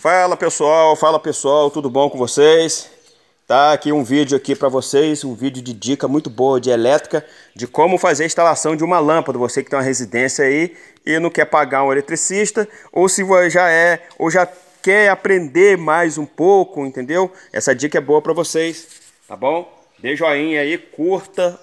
Fala pessoal, fala pessoal, tudo bom com vocês? Tá aqui um vídeo aqui para vocês, um vídeo de dica muito boa de elétrica, de como fazer a instalação de uma lâmpada, você que tem uma residência aí e não quer pagar um eletricista, ou se já é, ou já quer aprender mais um pouco, entendeu? Essa dica é boa para vocês, tá bom? Dê joinha aí, curta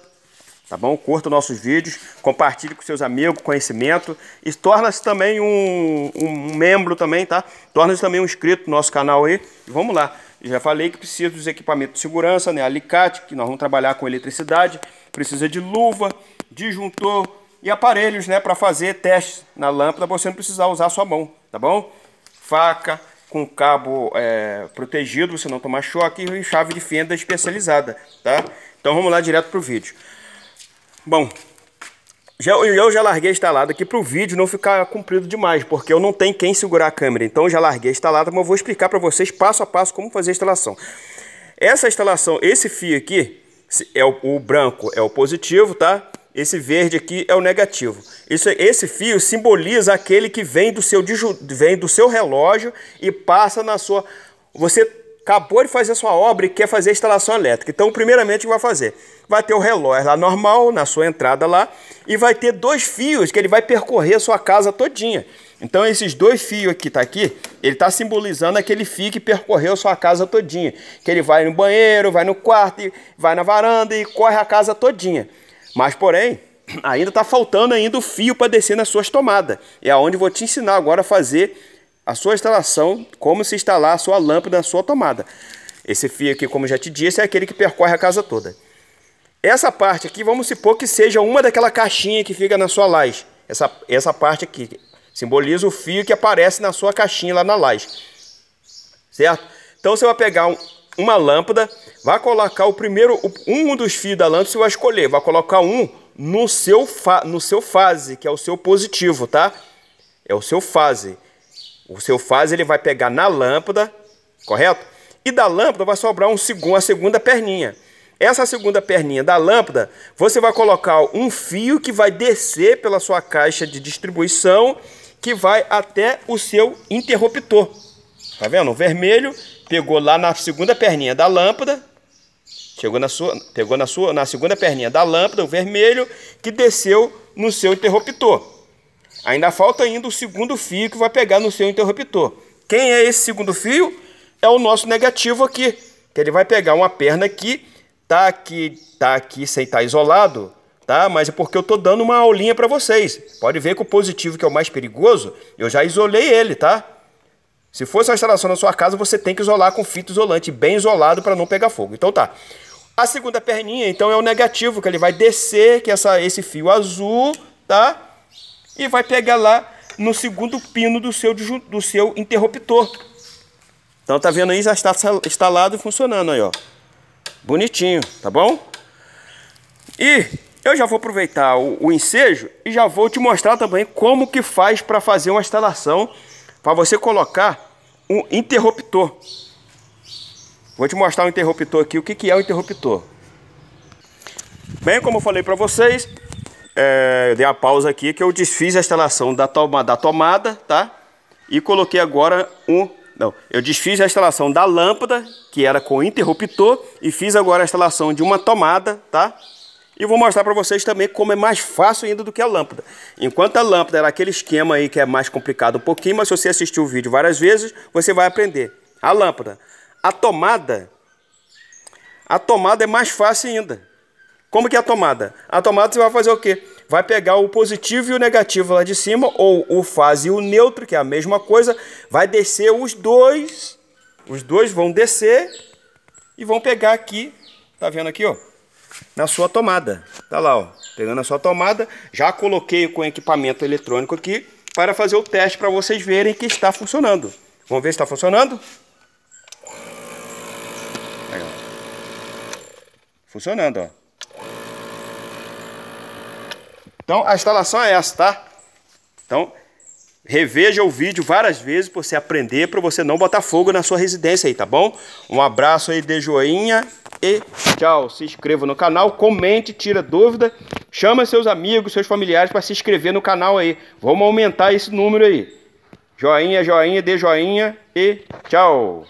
tá bom? Curta nossos vídeos, compartilhe com seus amigos, conhecimento e torna-se também um, um, membro também, tá? Torna-se também um inscrito no nosso canal aí e vamos lá. Eu já falei que precisa dos equipamentos de segurança, né? Alicate, que nós vamos trabalhar com eletricidade, precisa de luva, disjuntor e aparelhos, né? Para fazer testes na lâmpada, você não precisar usar sua mão, tá bom? Faca, com cabo é, protegido, você não tomar choque e chave de fenda especializada, tá? Então vamos lá direto pro vídeo. Bom, já, eu já larguei instalado aqui para o vídeo não ficar comprido demais, porque eu não tenho quem segurar a câmera. Então eu já larguei instalado, mas eu vou explicar para vocês passo a passo como fazer a instalação. Essa instalação, esse fio aqui, é o, o branco é o positivo, tá? Esse verde aqui é o negativo. Isso, esse fio simboliza aquele que vem do seu, vem do seu relógio e passa na sua... Você acabou de fazer sua obra e quer fazer a instalação elétrica. Então, primeiramente, o que vai fazer? Vai ter o relógio lá normal, na sua entrada lá, e vai ter dois fios que ele vai percorrer a sua casa todinha. Então, esses dois fios que tá aqui, ele tá simbolizando aquele fio que percorreu a sua casa todinha. Que ele vai no banheiro, vai no quarto, vai na varanda e corre a casa todinha. Mas, porém, ainda está faltando ainda o fio para descer nas suas tomadas. É aonde vou te ensinar agora a fazer a sua instalação, como se instalar a sua lâmpada na sua tomada. Esse fio aqui, como já te disse, é aquele que percorre a casa toda. Essa parte aqui, vamos supor que seja uma daquela caixinha que fica na sua laje. Essa, essa parte aqui simboliza o fio que aparece na sua caixinha lá na laje. Certo? Então você vai pegar um, uma lâmpada, vai colocar o primeiro, um dos fios da lâmpada você vai escolher, vai colocar um no seu, fa, no seu fase, que é o seu positivo, tá? É o seu fase. O seu fase ele vai pegar na lâmpada, correto? E da lâmpada vai sobrar um segundo, a segunda perninha. Essa segunda perninha da lâmpada, você vai colocar um fio que vai descer pela sua caixa de distribuição, que vai até o seu interruptor. Tá vendo? O vermelho pegou lá na segunda perninha da lâmpada, chegou na sua, pegou na sua, na segunda perninha da lâmpada, o vermelho que desceu no seu interruptor. Ainda falta ainda o segundo fio que vai pegar no seu interruptor. Quem é esse segundo fio? É o nosso negativo aqui, que ele vai pegar uma perna aqui, tá aqui, tá aqui sem estar tá isolado, tá? Mas é porque eu tô dando uma aulinha para vocês. Pode ver que o positivo que é o mais perigoso, eu já isolei ele, tá? Se fosse uma instalação na sua casa, você tem que isolar com fita isolante, bem isolado para não pegar fogo. Então tá. A segunda perninha, então, é o negativo, que ele vai descer, que é essa, esse fio azul, tá? e vai pegar lá no segundo pino do seu, do seu interruptor. Então tá vendo aí, já está instalado e funcionando aí, ó. Bonitinho, tá bom? E eu já vou aproveitar o, o ensejo e já vou te mostrar também como que faz para fazer uma instalação para você colocar um interruptor. Vou te mostrar o um interruptor aqui, o que, que é o um interruptor. Bem, como eu falei para vocês, é, dei a pausa aqui que eu desfiz a instalação da, tomada da tomada, tá? E coloquei agora um... Não, eu desfiz a instalação da lâmpada, que era com interruptor, e fiz agora a instalação de uma tomada, tá? E vou mostrar para vocês também como é mais fácil ainda do que a lâmpada. Enquanto a lâmpada era aquele esquema aí que é mais complicado um pouquinho, mas se você assistiu o vídeo várias vezes, você vai aprender. A lâmpada. A tomada. A tomada é mais fácil ainda. Como que é a tomada? A tomada você vai fazer o quê? Vai pegar o positivo e o negativo lá de cima, ou o fase e o neutro, que é a mesma coisa, vai descer os dois, os dois vão descer e vão pegar aqui, tá vendo aqui, ó? Na sua tomada, tá lá, ó, pegando a sua tomada, já coloquei com equipamento eletrônico aqui para fazer o teste para vocês verem que está funcionando. Vamos ver se está funcionando? Funcionando, ó. Então, a instalação é essa, tá? Então, reveja o vídeo várias vezes para você aprender, para você não botar fogo na sua residência aí, tá bom? Um abraço aí de joinha e tchau. Se inscreva no canal, comente, tira dúvida, chama seus amigos, seus familiares para se inscrever no canal aí. Vamos aumentar esse número aí. Joinha, joinha, dê joinha e tchau.